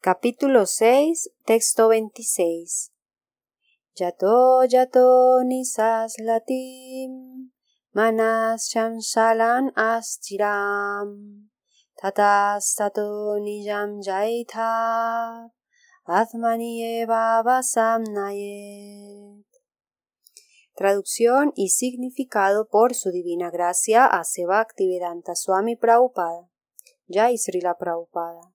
Capítulo 6, texto 26. Yato yato nisas latim, manas shamsalan astiram, tatas tato niyam jaita, eva Traducción y significado por su divina gracia a Sebaktivedanta Swami Prabhupada. Jai Srila Prabhupada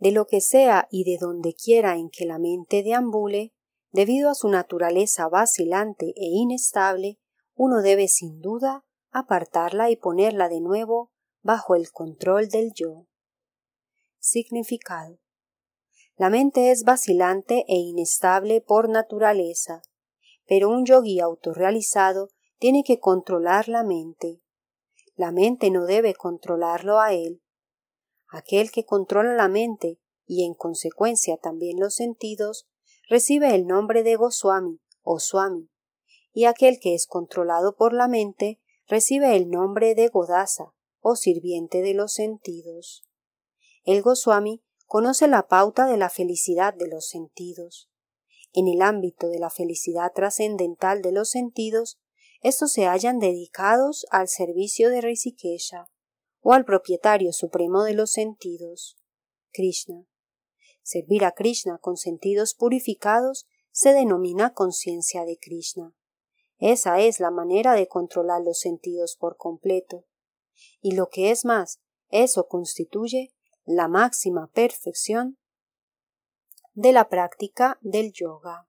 de lo que sea y de donde quiera en que la mente deambule, debido a su naturaleza vacilante e inestable, uno debe sin duda apartarla y ponerla de nuevo bajo el control del yo. Significado. La mente es vacilante e inestable por naturaleza, pero un yogui autorrealizado tiene que controlar la mente. La mente no debe controlarlo a él. Aquel que controla la mente y en consecuencia también los sentidos, recibe el nombre de Goswami o Swami, y aquel que es controlado por la mente recibe el nombre de Godasa o sirviente de los sentidos. El Goswami conoce la pauta de la felicidad de los sentidos. En el ámbito de la felicidad trascendental de los sentidos, estos se hallan dedicados al servicio de Rishikesha o al propietario supremo de los sentidos, Krishna. Servir a Krishna con sentidos purificados se denomina conciencia de Krishna. Esa es la manera de controlar los sentidos por completo. Y lo que es más, eso constituye la máxima perfección de la práctica del yoga.